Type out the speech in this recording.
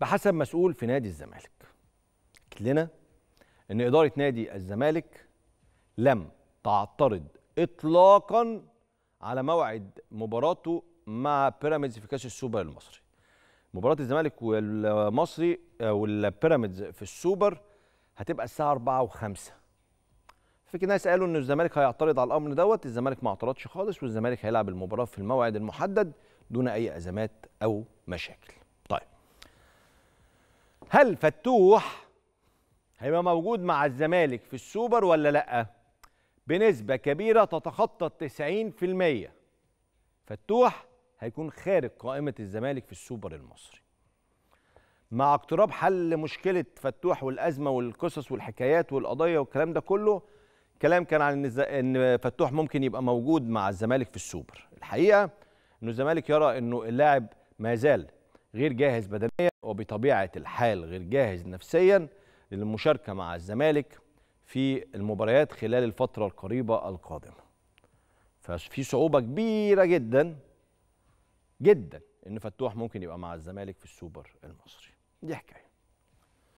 بحسب مسؤول في نادي الزمالك قلت لنا ان اداره نادي الزمالك لم تعترض اطلاقا على موعد مباراته مع بيراميدز في كاس السوبر المصري مباراه الزمالك والمصري والبيراميدز في السوبر هتبقى الساعه 4 و5 في ناس قالوا ان الزمالك هيعترض على الامر دوت الزمالك ما اعترضش خالص والزمالك هيلعب المباراه في الموعد المحدد دون اي ازمات او مشاكل هل فتوح هيبقى موجود مع الزمالك في السوبر ولا لا بنسبه كبيره تتخطى 90% فتوح هيكون خارج قائمه الزمالك في السوبر المصري مع اقتراب حل مشكله فتوح والازمه والقصص والحكايات والقضايا والكلام ده كله كلام كان عن ان فتوح ممكن يبقى موجود مع الزمالك في السوبر الحقيقه انه الزمالك يرى انه اللاعب ما زال غير جاهز بدنيا وبطبيعة الحال غير جاهز نفسيا للمشاركة مع الزمالك في المباريات خلال الفترة القريبة القادمة ففي صعوبة كبيرة جدا جدا ان فتوح ممكن يبقى مع الزمالك في السوبر المصري دي حكايه